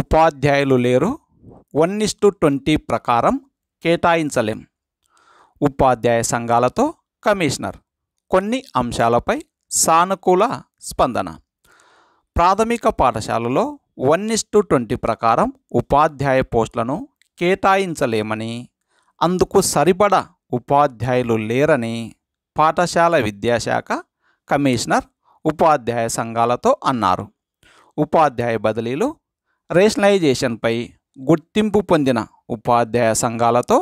ఉపాధ్యాయులు లేరు one is to twenty ప్రకారం కేటాయించలేం ఉపాధ్యాయ సంఘాలతో కమిషనర్ కొన్ని అంశాలపై సానుకూల స్పందన ప్రాథమిక పాఠశాలలో వన్ ఇస్ టు ట్వంటీ ప్రకారం ఉపాధ్యాయ పోస్టులను కేటాయించలేమని అందుకు సరిపడ ఉపాధ్యాయులు లేరని పాఠశాల విద్యాశాఖ కమిషనర్ ఉపాధ్యాయ సంఘాలతో అన్నారు ఉపాధ్యాయ బదిలీలు రేషనలైజేషన్పై గుర్తింపు పొందిన ఉపాధ్యాయ సంఘాలతో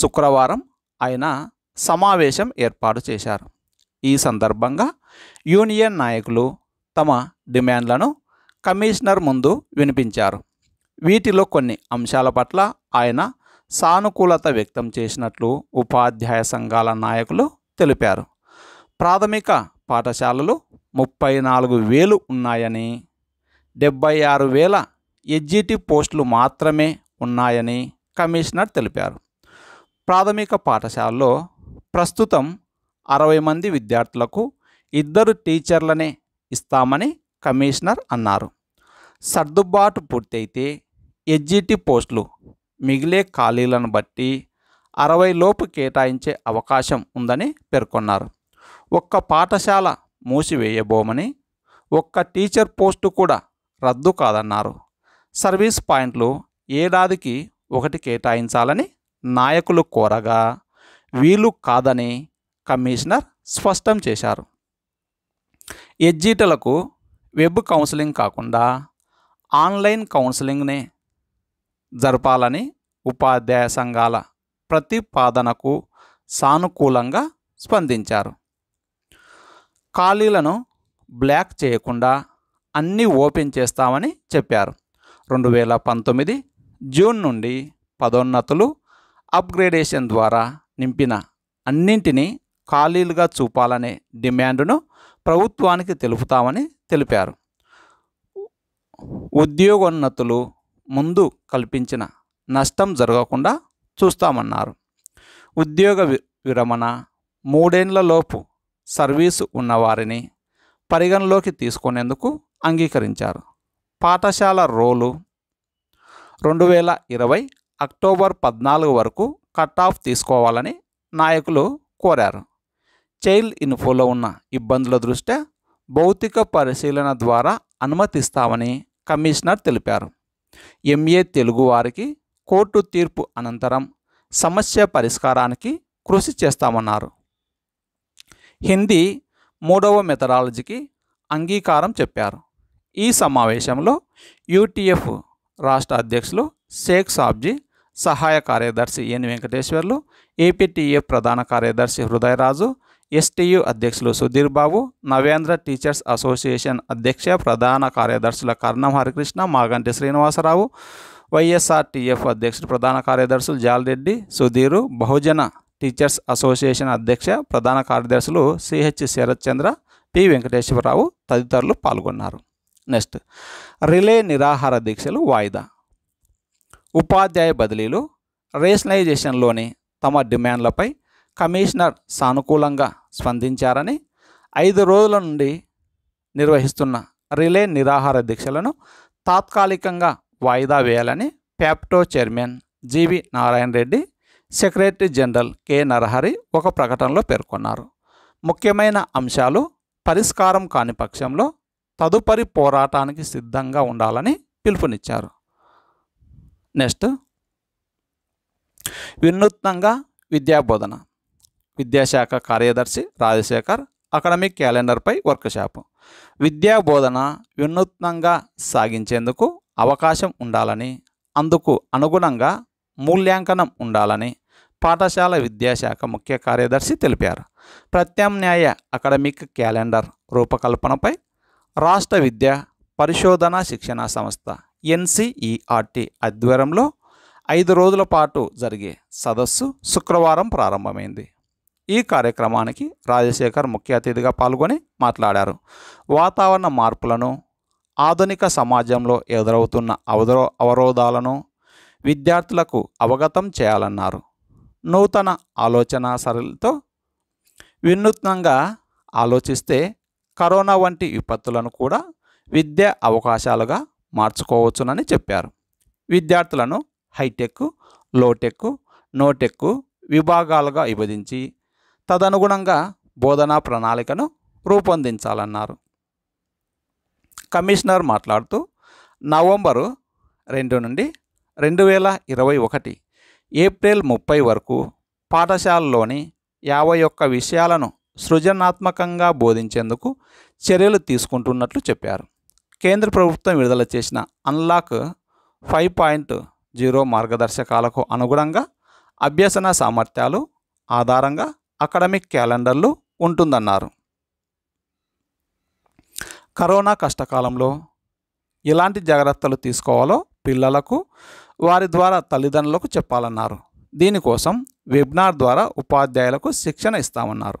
శుక్రవారం ఆయన సమావేశం ఏర్పాటు చేశారు ఈ సందర్భంగా యూనియన్ నాయకులు తమ డిమాండ్లను కమిషనర్ ముందు వినిపించారు వీటిలో కొన్ని అంశాల పట్ల ఆయన సానుకూలత వ్యక్తం చేసినట్లు ఉపాధ్యాయ సంఘాల నాయకులు తెలిపారు ప్రాథమిక పాఠశాలలు ముప్పై నాలుగు వేలు ఉన్నాయని డెబ్బై ఆరు వేల ఎగ్జిక్యూటివ్ పోస్టులు మాత్రమే ఉన్నాయని కమిషనర్ తెలిపారు ప్రాథమిక పాఠశాలలో ప్రస్తుతం అరవై మంది విద్యార్థులకు ఇద్దరు టీచర్లనే ఇస్తామని కమిషనర్ అన్నారు సర్దుబాటు పూర్తయితే ఎగ్జిటి పోస్టులు మిగిలే ఖాళీలను బట్టి అరవై లోపు కేటాయించే అవకాశం ఉందని పేర్కొన్నారు ఒక్క పాఠశాల మూసివేయబోమని ఒక్క టీచర్ పోస్టు కూడా రద్దు కాదన్నారు సర్వీస్ పాయింట్లు ఏడాదికి ఒకటి కేటాయించాలని నాయకులు కోరగా వీలు కాదని కమిషనర్ స్పష్టం చేశారు ఎగ్జిట్లకు వెబ్ కౌన్సిలింగ్ కాకుండా ఆన్లైన్ కౌన్సిలింగ్నే జరపాలని ఉపాధ్యాయ సంఘాల ప్రతిపాదనకు సానుకూలంగా స్పందించారు ఖాళీలను బ్లాక్ చేయకుండా అన్నీ ఓపెన్ చేస్తామని చెప్పారు రెండు వేల పంతొమ్మిది జూన్ నుండి పదోన్నతులు అప్గ్రేడేషన్ ద్వారా నింపిన అన్నింటినీ ఖాళీలుగా చూపాలనే డిమాండ్ను ప్రభుత్వానికి తెలుపుతామని తెలిపారు ఉద్యోగోన్నతులు ముందు కల్పించిన నష్టం జరగకుండా చూస్తామన్నారు ఉద్యోగ విరమణ మూడేండ్లలోపు సర్వీసు ఉన్నవారిని పరిగణలోకి తీసుకునేందుకు అంగీకరించారు పాఠశాల రోలు రెండు వేల ఇరవై అక్టోబర్ పద్నాలుగు వరకు కట్ ఆఫ్ తీసుకోవాలని నాయకులు కోరారు చైల్డ్ ఇన్ఫోలో ఉన్న ఇబ్బందుల దృష్ట్యా భౌతిక పరిశీలన ద్వారా అనుమతిస్తామని కమిషనర్ తెలిపారు ఎంఏ తెలుగు వారికి కోర్టు తీర్పు అనంతరం సమస్య పరిష్కారానికి కృషి చేస్తామన్నారు హిందీ మూడవ మెథడాలజీకి అంగీకారం చెప్పారు ఈ సమావేశంలో యూటీఎఫ్ రాష్ట్ర అధ్యక్షులు షేక్ సాబ్జీ సహాయ కార్యదర్శి ఎన్ వెంకటేశ్వర్లు ఏపీటీఎఫ్ ప్రధాన కార్యదర్శి హృదయరాజు ఎస్టీయు అధ్యక్షులు సుధీర్ బాబు నవేంద్ర టీచర్స్ అసోసియేషన్ అధ్యక్ష ప్రధాన కార్యదర్శుల కర్ణం హరికృష్ణ మాగంటి శ్రీనివాసరావు వైఎస్ఆర్టీఎఫ్ అధ్యక్షుడు ప్రధాన కార్యదర్శులు జాలరెడ్డి సుధీరు బహుజన టీచర్స్ అసోసియేషన్ అధ్యక్ష ప్రధాన కార్యదర్శులు సిహెచ్ శరత్చంద్ర పి వెంకటేశ్వరరావు తదితరులు పాల్గొన్నారు నెక్స్ట్ రిలే నిరాహార దీక్షలు వాయిదా ఉపాధ్యాయ బదిలీలు రేషనలైజేషన్లోని తమ డిమాండ్లపై కమిషనర్ సానుకూలంగా స్పందించారని ఐదు రోజుల నుండి నిర్వహిస్తున్న రిలే నిరాహార దీక్షలను తాత్కాలికంగా వాయిదా వేయాలని FAPTO chairman GV Narayana Reddy secretary general K Narahari ఒక ప్రకటనలో పేర్కొన్నారు ముఖ్యమైన అంశాలు పరిష్కారం కాని పక్షంలో తదుపరి పోరాటానికి సిద్ధంగా ఉండాలని పిలుపునిచ్చారు నెక్స్ట్ వినూత్నంగా విద్యాబోధన విద్యాశాఖ కార్యదర్శి రాజశేఖర్ అకాడమిక్ క్యాలెండర్పై వర్క్షాప్ విద్యాబోధన వినూత్నంగా సాగించేందుకు అవకాశం ఉండాలని అందుకు అనుగుణంగా మూల్యాంకనం ఉండాలని పాఠశాల విద్యాశాఖ ముఖ్య కార్యదర్శి తెలిపారు ప్రత్యామ్నాయ అకాడమిక్ క్యాలెండర్ రూపకల్పనపై రాష్ట్ర విద్య పరిశోధన శిక్షణ సంస్థ ఎన్సిఈఆర్టీ ఆధ్వర్యంలో ఐదు రోజుల పాటు జరిగే సదస్సు శుక్రవారం ప్రారంభమైంది ఈ కార్యక్రమానికి రాజశేఖర్ ముఖ్య అతిథిగా పాల్గొని మాట్లాడారు వాతావరణ మార్పులను ఆధునిక సమాజంలో ఎదురవుతున్న అవరో అవరోధాలను విద్యార్థులకు అవగతం చేయాలన్నారు నూతన ఆలోచన సరళితో వినూత్నంగా ఆలోచిస్తే కరోనా వంటి విపత్తులను కూడా విద్యా అవకాశాలుగా మార్చుకోవచ్చునని చెప్పారు విద్యార్థులను హైటెక్ లోటెక్ నోటెక్ విభాగాలుగా విభజించి తదనుగుణంగా బోధనా ప్రణాళికను రూపొందించాలన్నారు కమిషనర్ మాట్లాడుతూ నవంబరు రెండు నుండి రెండు వేల ఇరవై ఒకటి ఏప్రిల్ ముప్పై వరకు పాఠశాలలోని యాభై ఒక్క విషయాలను సృజనాత్మకంగా బోధించేందుకు చర్యలు తీసుకుంటున్నట్లు చెప్పారు కేంద్ర ప్రభుత్వం విడుదల చేసిన అన్లాక్ ఫైవ్ పాయింట్ జీరో మార్గదర్శకాలకు అనుగుణంగా అభ్యసన సామర్థ్యాలు ఆధారంగా అకాడమిక్ క్యాలెండర్లు ఉంటుందన్నారు కరోనా కష్టకాలంలో ఎలాంటి జాగ్రత్తలు తీసుకోవాలో పిల్లలకు వారి ద్వారా తల్లిదండ్రులకు చెప్పాలన్నారు దీనికోసం వెబినార్ ద్వారా ఉపాధ్యాయులకు శిక్షణ ఇస్తామన్నారు